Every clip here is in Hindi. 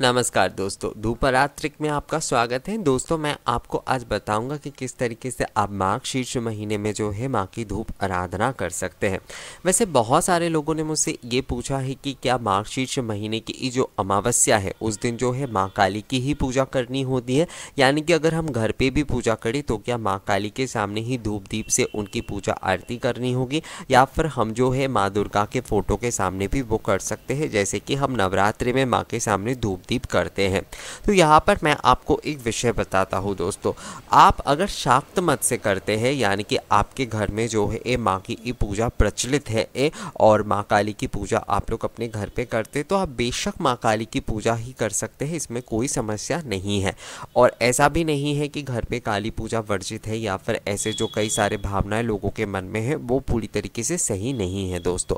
नमस्कार दोस्तों धूपरात्रिक में आपका स्वागत है दोस्तों मैं आपको आज बताऊंगा कि किस तरीके से आप माघ शीर्ष महीने में जो है माँ की धूप आराधना कर सकते हैं वैसे बहुत सारे लोगों ने मुझसे ये पूछा है कि क्या माघ शीर्ष महीने की जो अमावस्या है उस दिन जो है माँ काली की ही पूजा करनी होती है यानी कि अगर हम घर पर भी पूजा करें तो क्या माँ काली के सामने ही धूप दीप से उनकी पूजा आरती करनी होगी या फिर हम जो है माँ दुर्गा के फ़ोटो के सामने भी वो कर सकते हैं जैसे कि हम नवरात्रि में माँ के सामने धूप तब्दील करते हैं तो यहाँ पर मैं आपको एक विषय बताता हूँ दोस्तों आप अगर शाक्त मत से करते हैं यानी कि आपके घर में जो है ए माँ की पूजा प्रचलित है ए और माँ काली की पूजा आप लोग अपने घर पे करते तो आप बेशक माँ काली की पूजा ही कर सकते हैं इसमें कोई समस्या नहीं है और ऐसा भी नहीं है कि घर पे काली पूजा वर्जित है या फिर ऐसे जो कई सारे भावनाएं लोगों के मन में है वो पूरी तरीके से सही नहीं है दोस्तों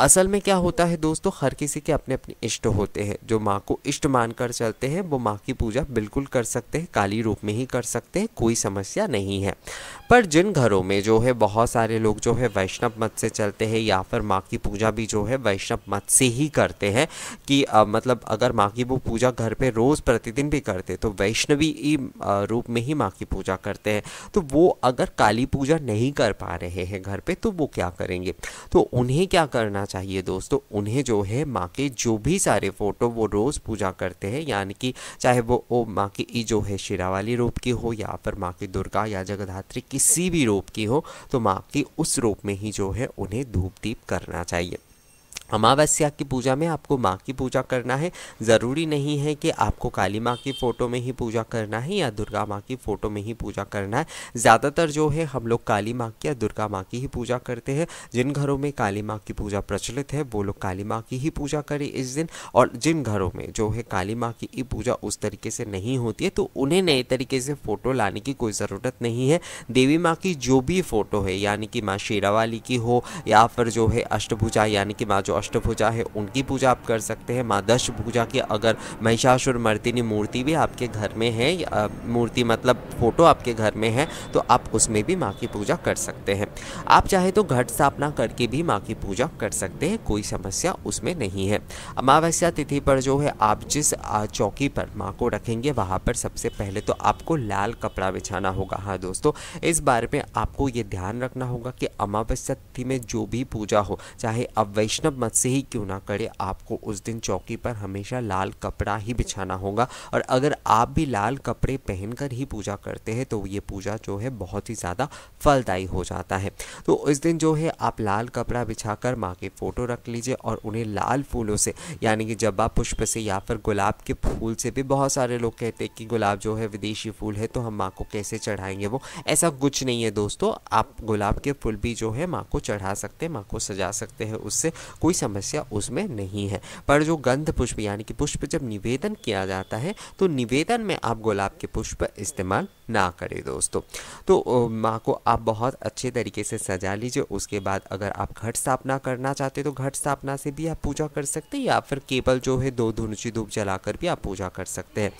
असल में क्या होता है दोस्तों हर किसी के अपने अपने इष्ट होते हैं जो माँ को इष्ट मानकर चलते हैं वो माँ की पूजा बिल्कुल कर सकते हैं काली रूप में ही कर सकते हैं कोई समस्या नहीं है पर जिन घरों में जो है बहुत सारे लोग जो है वैष्णव मत से चलते हैं या फिर माँ की पूजा भी जो है वैष्णव मत से ही करते हैं कि आ, मतलब अगर माँ की वो पूजा घर पर रोज़ प्रतिदिन भी करते तो वैष्णवी रूप में ही माँ की पूजा करते हैं तो वो अगर काली पूजा नहीं कर पा रहे हैं घर पर तो वो क्या करेंगे तो उन्हें क्या करना करना चाहिए दोस्तों उन्हें जो है माँ के जो भी सारे फ़ोटो वो रोज़ पूजा करते हैं यानी कि चाहे वो ओ माँ की जो है शिरावाली रूप की हो या फिर माँ की दुर्गा या जगधात्री किसी भी रूप की हो तो माँ की उस रूप में ही जो है उन्हें धूप दीप करना चाहिए अमावस्या की पूजा में आपको माँ की पूजा करना है ज़रूरी नहीं है कि आपको काली माँ की फ़ोटो में ही पूजा करना है या दुर्गा माँ की फ़ोटो में ही पूजा करना है ज़्यादातर जो है हम लोग काली माँ की या दुर्गा माँ की ही पूजा करते हैं जिन घरों में काली माँ की पूजा प्रचलित है वो लोग काली माँ की ही पूजा करें इस दिन और जिन घरों में जो है काली माँ की पूजा उस तरीके से नहीं होती है तो उन्हें नए तरीके से फ़ोटो लाने की कोई ज़रूरत नहीं है देवी माँ की जो भी फ़ोटो है यानी कि माँ शेरावाली की हो या फिर जो है अष्टभुजा यानी कि माँ जो अष्टभुजा है उनकी पूजा आप कर सकते हैं माँ दश भुजा की अगर महिषासुर मर्दिनी मूर्ति भी आपके घर में है मूर्ति मतलब फ़ोटो आपके घर में है तो आप उसमें भी माँ की पूजा कर सकते हैं आप चाहे तो घट स्थापना करके भी माँ की पूजा कर सकते हैं कोई समस्या उसमें नहीं है अमावस्या तिथि पर जो है आप जिस चौकी पर माँ को रखेंगे वहाँ पर सबसे पहले तो आपको लाल कपड़ा बिछाना होगा हाँ दोस्तों इस बारे में आपको ये ध्यान रखना होगा कि अमावस्या तिथि में जो भी पूजा हो चाहे अब वैष्णव हिम्मत से ही क्यों ना करे आपको उस दिन चौकी पर हमेशा लाल कपड़ा ही बिछाना होगा और अगर आप भी लाल कपड़े पहनकर ही पूजा करते हैं तो ये पूजा जो है बहुत ही ज़्यादा फलदायी हो जाता है तो इस दिन जो है आप लाल कपड़ा बिछा कर माँ के फ़ोटो रख लीजिए और उन्हें लाल फूलों से यानी कि जब्बा पुष्प से या फिर गुलाब के फूल से भी बहुत सारे लोग कहते हैं कि गुलाब जो है विदेशी फूल है तो हम माँ को कैसे चढ़ाएंगे वो ऐसा कुछ नहीं है दोस्तों आप गुलाब के फूल भी जो है माँ को चढ़ा सकते हैं माँ को सजा सकते हैं उससे कोई समस्या उसमें नहीं है पर जो गंध पुष्प यानी कि पुष्प जब निवेदन किया जाता है तो निवेदन में आप गुलाब के पुष्प इस्तेमाल ना करें दोस्तों तो माँ को आप बहुत अच्छे तरीके से सजा लीजिए उसके बाद अगर आप घट स्थापना करना चाहते तो घट स्थापना से भी आप पूजा कर सकते हैं या फिर केवल जो है दो धुनुची धूप जलाकर भी आप पूजा कर सकते हैं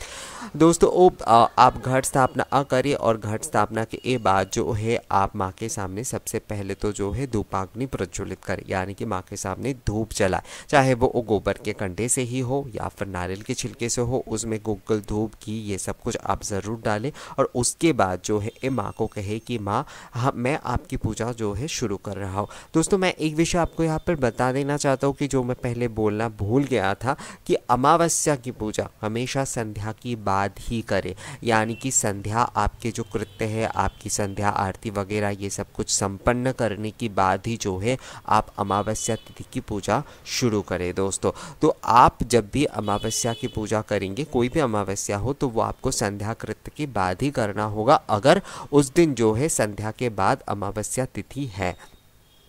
दोस्तों ओ आप घट स्थापना करिए और घट स्थापना के बाद जो है आप माँ के सामने सबसे पहले तो जो है धूपाग्नि प्रज्वलित करें यानी कि माँ के सामने धूप जलाए चाहे वो गोबर के कंडे से ही हो या फिर नारियल के छिलके से हो उसमें गुग्गल धूप घी ये सब कुछ आप ज़रूर डालें और उसके बाद जो है माँ को कहे कि माँ हाँ मैं आपकी पूजा जो है शुरू कर रहा हूँ दोस्तों मैं एक विषय आपको यहाँ पर बता देना चाहता हूँ कि जो मैं पहले बोलना भूल गया था कि अमावस्या की पूजा हमेशा संध्या की बात ही करें यानी कि संध्या आपके जो कृत्य है आपकी संध्या आरती वगैरह ये सब कुछ संपन्न करने की बाद ही जो है आप अमावस्या तिथि की पूजा शुरू करें दोस्तों तो आप जब भी अमावस्या की पूजा करेंगे कोई भी अमावस्या हो तो वो आपको संध्या कृत्य के बाद ही कर करना होगा अगर उस दिन जो है संध्या के बाद अमावस्या तिथि है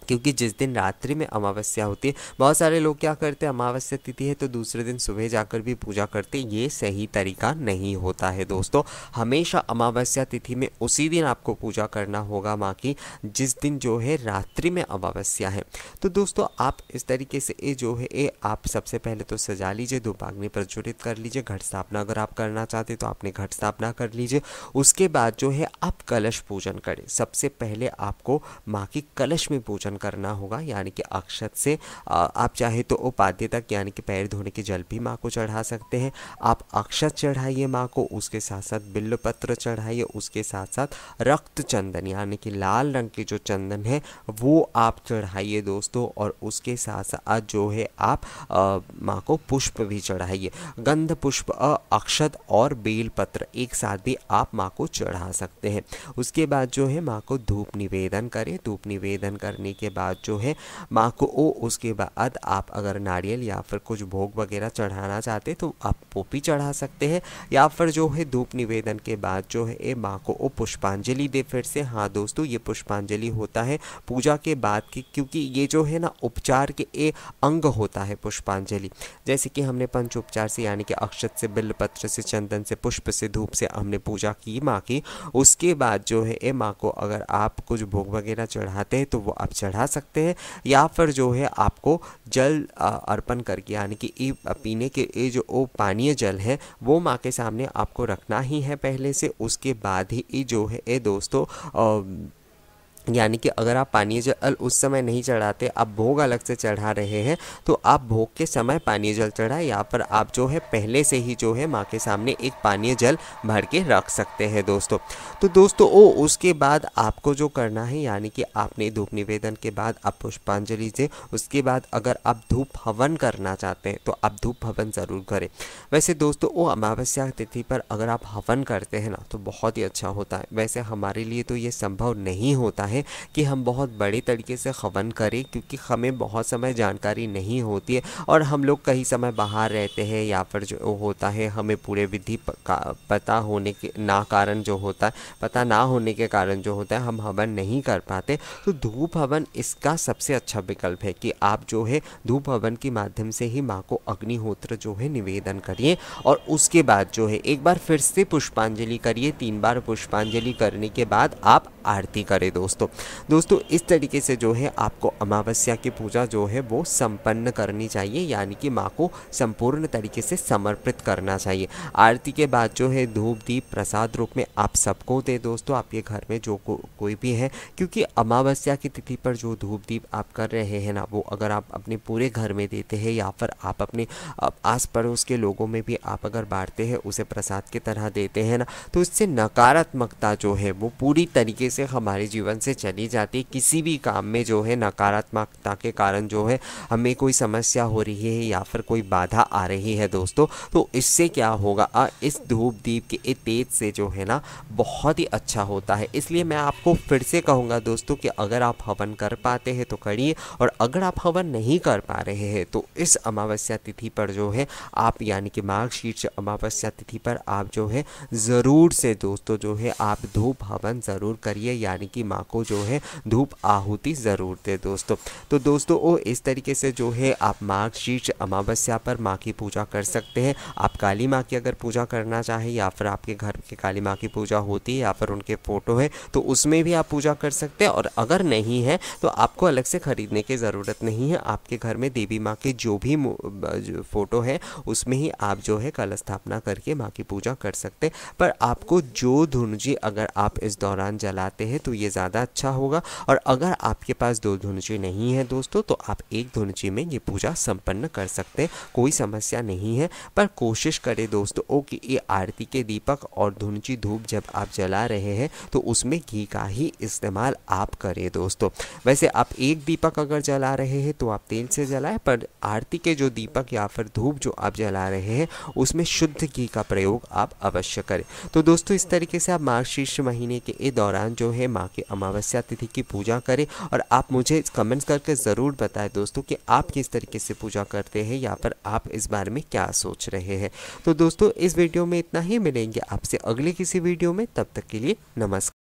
क्योंकि जिस दिन रात्रि में अमावस्या होती है बहुत सारे लोग क्या करते हैं अमावस्या तिथि है तो दूसरे दिन सुबह जाकर भी पूजा करते हैं ये सही तरीका नहीं होता है दोस्तों हमेशा अमावस्या तिथि में उसी दिन आपको पूजा करना होगा माँ की जिस दिन जो है रात्रि में अमावस्या है तो दोस्तों आप इस तरीके से ये जो है ये आप सबसे पहले तो सजा लीजिए दुपाग्नि प्रज्वलित कर लीजिए घट स्थापना अगर आप करना चाहते तो आपने घट स्थापना कर लीजिए उसके बाद जो है आप कलश पूजन करें सबसे पहले आपको माँ की कलश में पूजन स्नान करना होगा यानी कि अक्षत से आप चाहे तो उपाध्य तक यानी कि पैर धोने के जल भी माँ को चढ़ा सकते हैं आप अक्षत चढ़ाइए माँ को उसके साथ साथ बिल्लपत्र चढ़ाइए उसके साथ साथ रक्त चंदन यानी कि लाल रंग के जो चंदन है वो आप चढ़ाइए दोस्तों और उसके साथ साथ जो है आप माँ को पुष्प भी चढ़ाइए गंध पुष्प अक्षत और बेलपत्र एक साथ भी आप माँ को चढ़ा सकते हैं उसके बाद जो है माँ को धूप निवेदन करें धूप निवेदन करने के उसके बाद जो है माँ को ओ उसके बाद आप अगर नारियल या फिर कुछ भोग वगैरह चढ़ाना चाहते तो आप वो भी चढ़ा सकते हैं या फिर जो है धूप निवेदन के बाद जो है माँ को ओ पुष्पांजलि दे फिर से हाँ दोस्तों ये पुष्पांजलि होता है पूजा के बाद की क्योंकि ये जो है ना उपचार के ए अंग होता है पुष्पांजलि जैसे कि हमने पंचोपचार से यानी कि अक्षत से पत्र से चंदन से पुष्प से धूप से हमने पूजा की माँ की उसके बाद जो है ए माँ को अगर आप कुछ भोग वगैरह चढ़ाते हैं तो वो आप चढ़ा चढ़ा सकते हैं या फिर जो है आपको जल अर्पण करके यानी कि ये पीने के ये जो वो पानीय जल है वो माँ के सामने आपको रखना ही है पहले से उसके बाद ही जो है ये दोस्तों यानी कि अगर आप पानी जल उस समय नहीं चढ़ाते आप भोग अलग से चढ़ा रहे हैं तो आप भोग के समय पानी जल चढ़ाए यहाँ पर आप जो है पहले से ही जो है माँ के सामने एक पानी जल भर के रख सकते हैं दोस्तों तो दोस्तों ओ उसके बाद आपको जो करना है यानी कि आपने धूप निवेदन के बाद आप पुष्पांजलि दें उसके बाद अगर आप धूप हवन करना चाहते हैं तो आप धूप हवन ज़रूर करें वैसे दोस्तों ओ अमावस्या तिथि पर अगर आप हवन करते हैं ना तो बहुत ही अच्छा होता है वैसे हमारे लिए तो ये संभव नहीं होता है है कि हम बहुत बड़े तरीके से हवन करें क्योंकि हमें बहुत समय जानकारी नहीं होती है और हम लोग कहीं समय बाहर रहते हैं या फिर जो होता है हमें पूरे विधि पता होने के ना कारण जो होता है पता ना होने के कारण जो होता है हम हवन नहीं कर पाते तो धूप हवन इसका सबसे अच्छा विकल्प है कि आप जो है धूप हवन के माध्यम से ही माँ को अग्निहोत्र जो है निवेदन करिए और उसके बाद जो है एक बार फिर से पुष्पांजलि करिए तीन बार पुष्पांजलि करने के बाद आप आरती करें दोस्तों दोस्तों दोस्तों इस तरीके से जो है आपको अमावस्या की पूजा जो है वो संपन्न करनी चाहिए यानी कि माँ को संपूर्ण तरीके से समर्पित करना चाहिए आरती के बाद जो है धूप दीप प्रसाद रूप में आप सबको दे दोस्तों आपके घर में जो को, कोई भी है क्योंकि अमावस्या की तिथि पर जो धूप दीप आप कर रहे हैं ना वो अगर आप अपने पूरे घर में देते हैं या फिर आप अपने आस पड़ोस के लोगों में भी आप अगर बांटते हैं उसे प्रसाद की तरह देते हैं ना तो इससे नकारात्मकता जो है वो पूरी तरीके से हमारे जीवन से से चली जाती है किसी भी काम में जो है नकारात्मकता के कारण जो है हमें कोई समस्या हो रही है या फिर कोई बाधा आ रही है दोस्तों तो इससे क्या होगा आ, इस धूप दीप के तेज से जो है ना बहुत ही अच्छा होता है इसलिए मैं आपको फिर से कहूँगा दोस्तों कि अगर आप हवन कर पाते हैं तो करिए और अगर आप हवन नहीं कर पा रहे हैं तो इस अमावस्या तिथि पर जो है आप यानी कि मार्गशीर्ष अमावस्या तिथि पर आप जो है ज़रूर से दोस्तों जो है आप धूप हवन ज़रूर करिए यानी कि माँ को जो है धूप आहुति ज़रूर दे दोस्तों तो दोस्तों ओ इस तरीके से जो है आप माघ शीर्ष अमावस्या पर माँ की पूजा कर सकते हैं आप काली माँ की अगर पूजा करना चाहें या फिर आपके घर के काली माँ की पूजा होती है या फिर उनके फ़ोटो है तो उसमें भी आप पूजा कर सकते हैं और अगर नहीं है तो आपको अलग से ख़रीदने की ज़रूरत नहीं है आपके घर में देवी माँ के जो भी फ़ोटो है उसमें ही आप जो है कल स्थापना करके माँ की पूजा कर सकते हैं पर आपको जो धुनजी अगर आप इस दौरान जलाते हैं तो ये ज़्यादा अच्छा होगा और अगर आपके पास दो धुनची नहीं है दोस्तों तो आप एक धुनची में ये पूजा संपन्न कर सकते हैं कोई समस्या नहीं है पर कोशिश करें दोस्तों ओ कि ये आरती के दीपक और धुनची धूप जब आप जला रहे हैं तो उसमें घी का ही इस्तेमाल आप करें दोस्तों वैसे आप एक दीपक अगर जला रहे हैं तो आप तेल से जलाएं पर आरती के जो दीपक या फिर धूप जो आप जला रहे हैं उसमें शुद्ध घी का प्रयोग आप अवश्य करें तो दोस्तों इस तरीके से आप मार्गशीर्ष महीने के दौरान जो है माँ के अमावस्या अमावस्या तिथि की पूजा करें और आप मुझे कमेंट्स करके ज़रूर बताएं दोस्तों कि आप किस तरीके से पूजा करते हैं या पर आप इस बारे में क्या सोच रहे हैं तो दोस्तों इस वीडियो में इतना ही मिलेंगे आपसे अगले किसी वीडियो में तब तक के लिए नमस्कार